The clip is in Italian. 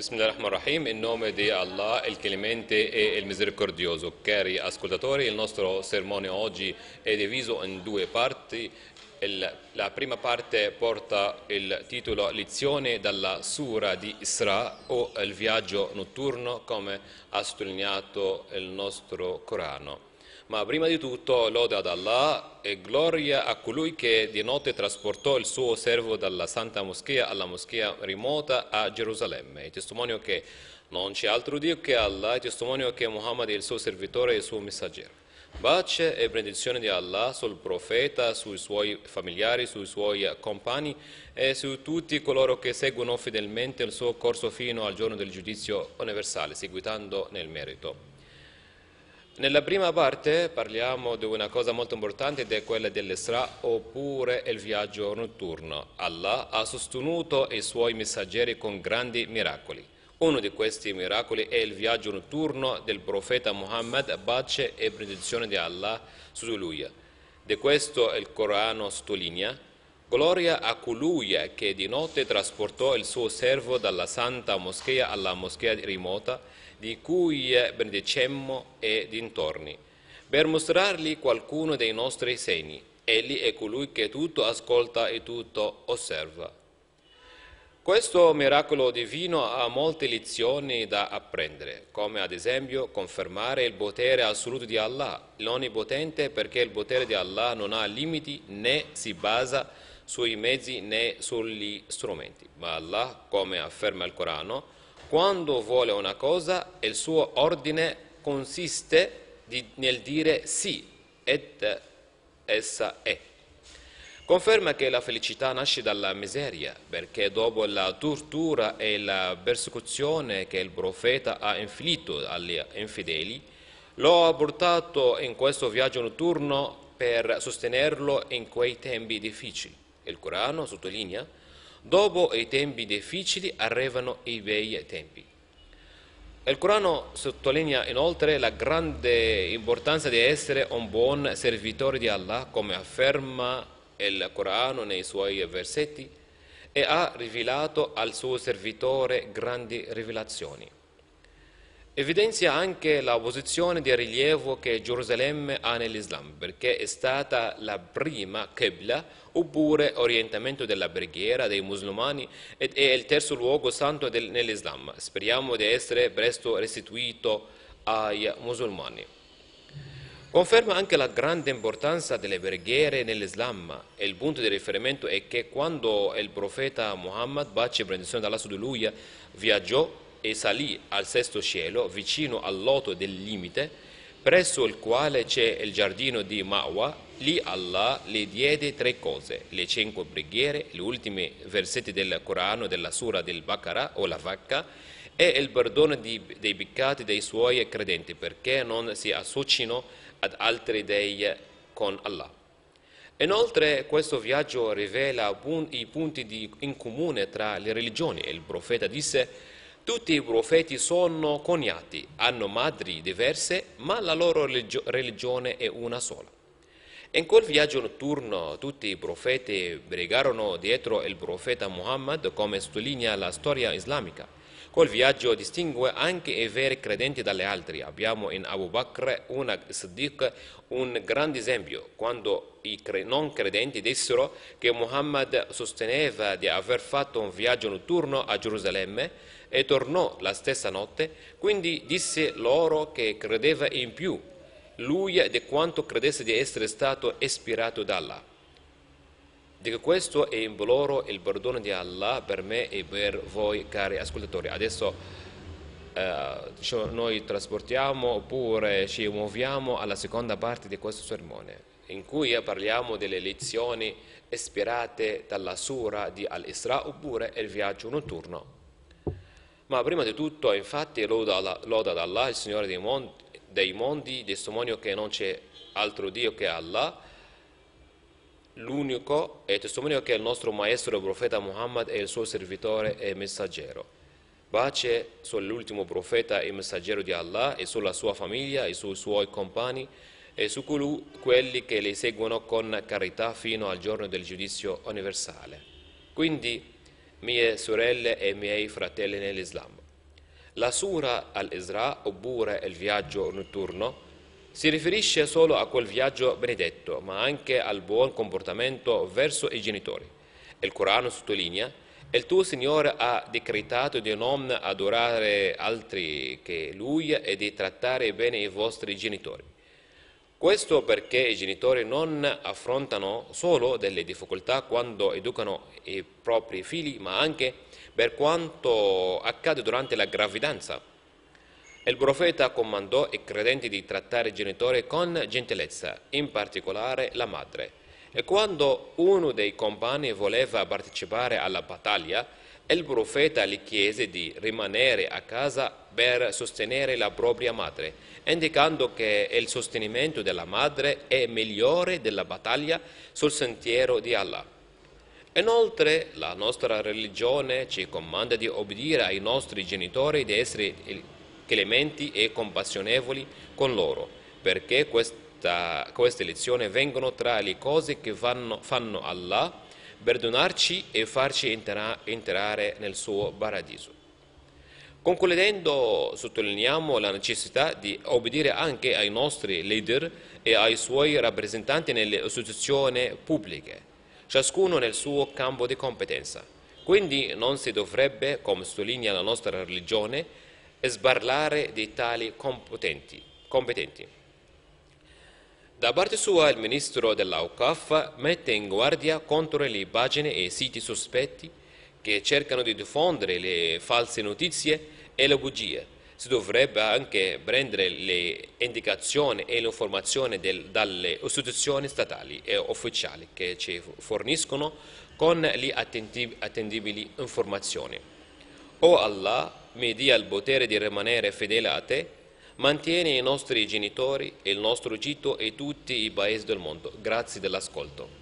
Bismillahirrahmanirrahim, in nome di Allah, il clemente e il misericordioso. Cari ascoltatori, il nostro sermone oggi è diviso in due parti. la prima parte porta il titolo Lezione dalla Sura di Isra o il viaggio notturno, come ha sottolineato il nostro Corano ma prima di tutto lode ad Allah e gloria a colui che di notte trasportò il suo servo dalla Santa Moschea alla Moschea rimota a Gerusalemme. E testimonio che non c'è altro Dio che Allah, e testimonio che Muhammad è il suo servitore e il suo messaggero. Pace e benedizione di Allah sul profeta, sui suoi familiari, sui suoi compagni e su tutti coloro che seguono fedelmente il suo corso fino al giorno del giudizio universale, seguitando nel merito. Nella prima parte parliamo di una cosa molto importante ed è quella dell'Isra oppure il viaggio notturno. Allah ha sostenuto i suoi messaggeri con grandi miracoli. Uno di questi miracoli è il viaggio notturno del profeta Muhammad, pace e benedizione di Allah su di lui. Di questo il Corano sottolinea Gloria a colui che di notte trasportò il suo servo dalla santa moschea alla moschea rimota di cui benedicemmo e dintorni, per mostrargli qualcuno dei nostri segni. Egli è colui che tutto ascolta e tutto osserva. Questo miracolo divino ha molte lezioni da apprendere, come ad esempio confermare il potere assoluto di Allah, l'Onnipotente, perché il potere di Allah non ha limiti né si basa sui mezzi né sugli strumenti. Ma Allah, come afferma il Corano, quando vuole una cosa il suo ordine consiste di, nel dire sì ed essa è. Conferma che la felicità nasce dalla miseria, perché dopo la tortura e la persecuzione che il profeta ha inflitto agli infedeli, lo ha portato in questo viaggio notturno per sostenerlo in quei tempi difficili. Il Corano sottolinea Dopo i tempi difficili arrivano i bei tempi. Il Corano sottolinea inoltre la grande importanza di essere un buon servitore di Allah, come afferma il Corano nei suoi versetti, e ha rivelato al suo servitore grandi rivelazioni. Evidenzia anche la posizione di rilievo che Gerusalemme ha nell'Islam, perché è stata la prima Qibla, oppure orientamento della preghiera dei musulmani, ed è il terzo luogo santo nell'Islam. Speriamo di essere presto restituito ai musulmani. Conferma anche la grande importanza delle preghiere nell'Islam. e Il punto di riferimento è che quando il profeta Muhammad, baci e benedizione dall'Asso di Lui, viaggiò, e salì al sesto cielo, vicino al loto del limite, presso il quale c'è il giardino di Mawa, lì Allah le diede tre cose, le cinque preghiere, gli ultimi versetti del Corano, della sura del Baqarah o la vacca, e il perdono di, dei peccati dei suoi credenti, perché non si associano ad altri dei con Allah. Inoltre questo viaggio rivela i punti di, in comune tra le religioni. Il profeta disse tutti i profeti sono coniati, hanno madri diverse, ma la loro religione è una sola. In quel viaggio notturno tutti i profeti brigarono dietro il profeta Muhammad come sottolinea la storia islamica. Col viaggio distingue anche i veri credenti dalle altri. Abbiamo in Abu Bakr, una Siddiq, un grande esempio. Quando i non credenti dissero che Muhammad sosteneva di aver fatto un viaggio notturno a Gerusalemme e tornò la stessa notte, quindi disse loro che credeva in più lui di quanto credesse di essere stato ispirato da Allah. Dico questo e imploro il perdono di Allah per me e per voi cari ascoltatori. Adesso eh, noi trasportiamo oppure ci muoviamo alla seconda parte di questo sermone in cui eh, parliamo delle lezioni ispirate dalla sura di Al-Isra oppure il viaggio notturno. Ma prima di tutto, infatti, loda, loda ad Allah, il Signore dei mondi, dei mondi, testimonio che non c'è altro Dio che Allah, l'unico e testimonio che il nostro maestro il profeta Muhammad è il suo servitore e messaggero. Pace sull'ultimo profeta e messaggero di Allah e sulla sua famiglia e sui suoi compagni e su quelli che li seguono con carità fino al giorno del giudizio universale. Quindi, mie sorelle e miei fratelli nell'Islam, la sura al-Isra, oppure il viaggio notturno, si riferisce solo a quel viaggio benedetto, ma anche al buon comportamento verso i genitori. Il Corano sottolinea il tuo Signore ha decretato di non adorare altri che Lui e di trattare bene i vostri genitori. Questo perché i genitori non affrontano solo delle difficoltà quando educano i propri figli, ma anche per quanto accade durante la gravidanza il profeta comandò i credenti di trattare i genitori con gentilezza, in particolare la madre. E quando uno dei compagni voleva partecipare alla battaglia, il profeta gli chiese di rimanere a casa per sostenere la propria madre, indicando che il sostenimento della madre è migliore della battaglia sul sentiero di Allah. Inoltre, la nostra religione ci comanda di obbedire ai nostri genitori, di essere clementi e compassionevoli con loro, perché questa, queste lezioni vengono tra le cose che vanno, fanno Allah perdonarci e farci entra, entrare nel suo paradiso. Concludendo, sottolineiamo la necessità di obbedire anche ai nostri leader e ai suoi rappresentanti nelle istituzioni pubbliche, ciascuno nel suo campo di competenza. Quindi non si dovrebbe, come sottolinea la nostra religione, e sbarlare di tali competenti. Da parte sua il ministro dell'AUCAF mette in guardia contro le pagine e i siti sospetti che cercano di diffondere le false notizie e le bugie. Si dovrebbe anche prendere le indicazioni e le informazioni del, dalle istituzioni statali e ufficiali che ci forniscono con le attendibili informazioni. O Allah mi dia il potere di rimanere fedele a te, mantieni i nostri genitori, il nostro Egitto e tutti i paesi del mondo. Grazie dell'ascolto.